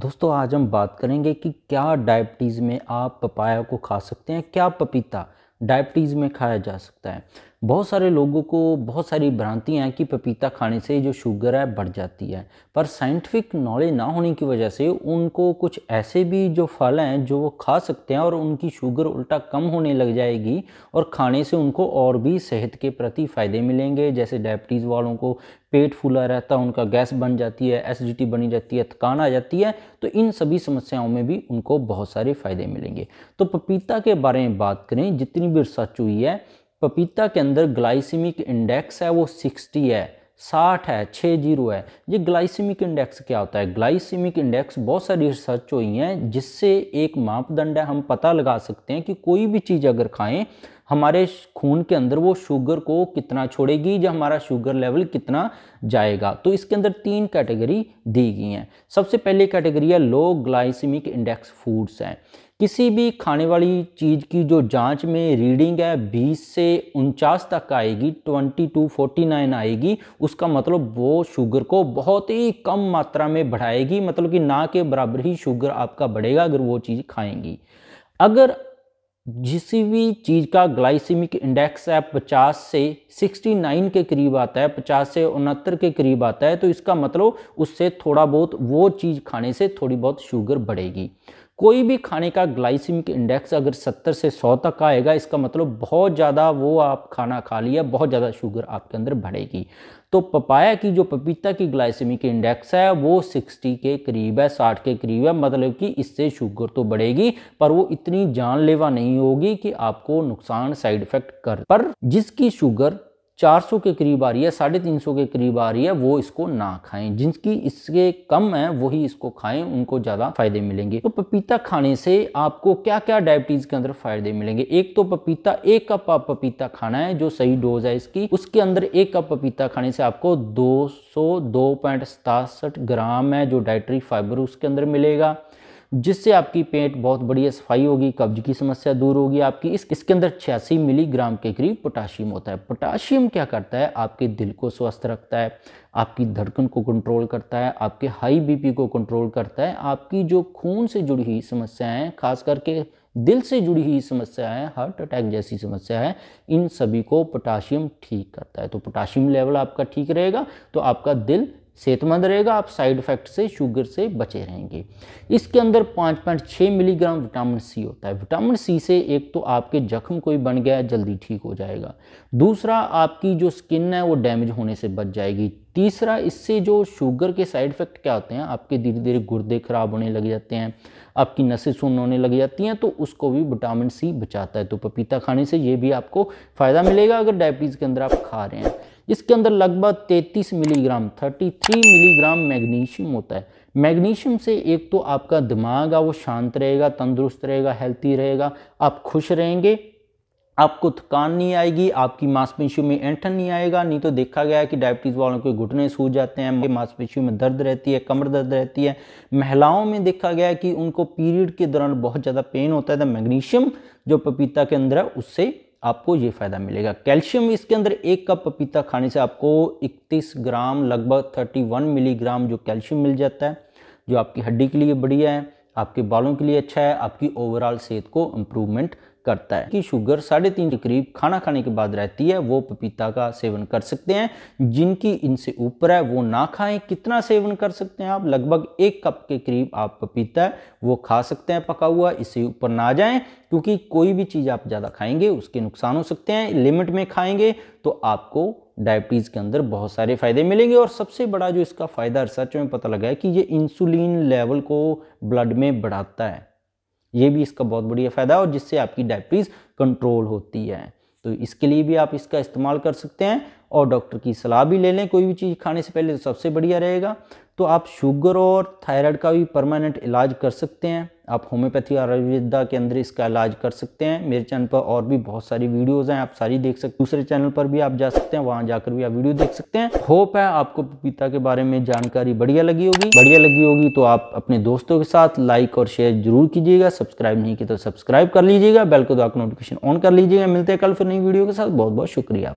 दोस्तों आज हम बात करेंगे कि क्या डायबिटीज़ में आप पपाया को खा सकते हैं क्या पपीता डायबिटीज़ में खाया जा सकता है बहुत सारे लोगों को बहुत सारी भ्रांतियाँ हैं कि पपीता खाने से जो शुगर है बढ़ जाती है पर साइंटिफिक नॉलेज ना होने की वजह से उनको कुछ ऐसे भी जो फल हैं जो वो खा सकते हैं और उनकी शुगर उल्टा कम होने लग जाएगी और खाने से उनको और भी सेहत के प्रति फ़ायदे मिलेंगे जैसे डायबिटीज़ वालों को पेट फूला रहता है उनका गैस बन जाती है एसिडिटी बनी जाती है थकान आ जाती है तो इन सभी समस्याओं में भी उनको बहुत सारे फ़ायदे मिलेंगे तो पपीता के बारे में बात करें जितनी भी रिसर्च हुई है पपीता के अंदर ग्लाइसिमिक इंडेक्स है वो सिक्सटी है साठ है छः जीरो है ये ग्लाइसिमिक इंडेक्स क्या होता है ग्लाइसिमिक इंडेक्स बहुत सारी रिसर्च हुई हैं जिससे एक मापदंड है हम पता लगा सकते हैं कि कोई भी चीज़ अगर खाएं हमारे खून के अंदर वो शुगर को कितना छोड़ेगी या हमारा शुगर लेवल कितना जाएगा तो इसके अंदर तीन कैटेगरी दी गई हैं सबसे पहली कैटेगरी है लो ग्लाइसिमिक इंडेक्स फूड्स हैं किसी भी खाने वाली चीज़ की जो जांच में रीडिंग है 20 से उनचास तक आएगी 2249 आएगी उसका मतलब वो शुगर को बहुत ही कम मात्रा में बढ़ाएगी मतलब कि ना के बराबर ही शुगर आपका बढ़ेगा अगर वो चीज़ खाएंगी अगर जिस भी चीज़ का ग्लाइसिमिक इंडेक्स है 50 से 69 के करीब आता है 50 से उनहत्तर के करीब आता है तो इसका मतलब उससे थोड़ा बहुत वो चीज़ खाने से थोड़ी बहुत शुगर बढ़ेगी कोई भी खाने का ग्लाइसिमिक इंडेक्स अगर 70 से 100 तक आएगा इसका मतलब बहुत ज़्यादा वो आप खाना खा लिया बहुत ज़्यादा शुगर आपके अंदर बढ़ेगी तो पपाया की जो पपीता की ग्लाइसिमिक इंडेक्स है वो 60 के करीब है 60 के करीब है मतलब कि इससे शुगर तो बढ़ेगी पर वो इतनी जानलेवा नहीं होगी कि आपको नुकसान साइड इफेक्ट कर पर जिसकी शुगर 400 के करीब आ रही है साढ़े तीन के करीब आ रही है वो इसको ना खाएं जिनकी इसके कम है वही इसको खाएं उनको ज़्यादा फायदे मिलेंगे तो पपीता खाने से आपको क्या क्या डायबिटीज़ के अंदर फायदे मिलेंगे एक तो पपीता एक कप आप पपीता खाना है जो सही डोज है इसकी उसके अंदर एक कप पपीता खाने से आपको दो ग्राम है जो डायट्री फाइबर उसके अंदर मिलेगा जिससे आपकी पेट बहुत बढ़िया सफाई होगी कब्ज की समस्या दूर होगी आपकी इस इसके अंदर छियासी मिलीग्राम के करीब पोटाशियम होता है पोटाशियम क्या करता है आपके दिल को स्वस्थ रखता है आपकी धड़कन को कंट्रोल करता है आपके हाई बीपी को कंट्रोल करता है आपकी जो खून से जुड़ी हुई समस्याएं खास करके दिल से जुड़ी हुई समस्या है हार्ट अटैक जैसी समस्या है इन सभी को पोटाशियम ठीक करता है तो पोटाशियम लेवल आपका ठीक रहेगा तो आपका दिल सेहतमंद रहेगा आप साइड इफेक्ट से शुगर से बचे रहेंगे इसके अंदर पाँच पॉइंट छः मिलीग्राम विटामिन सी होता है विटामिन सी से एक तो आपके जख्म कोई बन गया जल्दी ठीक हो जाएगा दूसरा आपकी जो स्किन है वो डैमेज होने से बच जाएगी तीसरा इससे जो शुगर के साइड इफ़ेक्ट क्या होते हैं आपके धीरे धीरे गुर्दे खराब होने लग जाते हैं आपकी नसें सुन होने लग जाती हैं तो उसको भी विटामिन सी बचाता है तो पपीता खाने से ये भी आपको फ़ायदा मिलेगा अगर डायबिटीज़ के अंदर आप खा रहे हैं इसके अंदर लगभग 33 मिलीग्राम 33 मिलीग्राम मैग्नीशियम होता है मैग्नीशियम से एक तो आपका दिमाग है वो शांत रहेगा तंदुरुस्त रहेगा हेल्थी रहेगा आप खुश रहेंगे आपको थकान नहीं आएगी आपकी मांसपेशियों में एंठन नहीं आएगा नहीं तो देखा गया है कि डायबिटीज़ वालों के घुटने सूज जाते हैं मांसपेशियों में दर्द रहती है कमर दर्द रहती है महिलाओं में देखा गया है कि उनको पीरियड के दौरान बहुत ज़्यादा पेन होता है तो मैग्नीशियम जो पपीता के अंदर है उससे आपको ये फ़ायदा मिलेगा कैल्शियम इसके अंदर एक कप पपीता खाने से आपको 31 ग्राम लगभग 31 मिलीग्राम जो कैल्शियम मिल जाता है जो आपकी हड्डी के लिए बढ़िया है आपके बालों के लिए अच्छा है आपकी ओवरऑल सेहत को इम्प्रूवमेंट करता है कि शुगर साढ़े तीन के करीब खाना खाने के बाद रहती है वो पपीता का सेवन कर सकते हैं जिनकी इनसे ऊपर है वो ना खाएं कितना सेवन कर सकते हैं आप लगभग एक कप के करीब आप पपीता है वो खा सकते हैं पका हुआ इससे ऊपर ना जाएं क्योंकि कोई भी चीज़ आप ज़्यादा खाएंगे उसके नुकसान हो सकते हैं लिमिट में खाएंगे तो आपको डायबिटीज़ के अंदर बहुत सारे फ़ायदे मिलेंगे और सबसे बड़ा जो इसका फ़ायदा रिसर्च में पता लगा है कि ये इंसुलिन लेवल को ब्लड में बढ़ाता है ये भी इसका बहुत बढ़िया फ़ायदा है और जिससे आपकी डायबिटीज़ कंट्रोल होती है तो इसके लिए भी आप इसका इस्तेमाल कर सकते हैं और डॉक्टर की सलाह भी ले लें कोई भी चीज़ खाने से पहले तो सबसे बढ़िया रहेगा तो आप शुगर और थायराइड का भी परमानेंट इलाज कर सकते हैं आप होम्योपैथी और आयुर्वेदा के अंदर इसका इलाज कर सकते हैं मेरे चैनल पर और भी बहुत सारी वीडियोस हैं आप सारी देख सकते हैं दूसरे चैनल पर भी आप जा सकते हैं वहां जाकर भी आप वीडियो देख सकते हैं होप है आपको पपीता के बारे में जानकारी बढ़िया लगी होगी बढ़िया लगी होगी तो आप अपने दोस्तों के साथ लाइक और शेयर जरूर कीजिएगा सब्सक्राइब नहीं किया तो सब्सक्राइब कर लीजिएगा बेल को दो आप नोटिफिकेशन ऑन कर लीजिएगा मिलते हैं कल फिर नई वीडियो के साथ बहुत बहुत शुक्रिया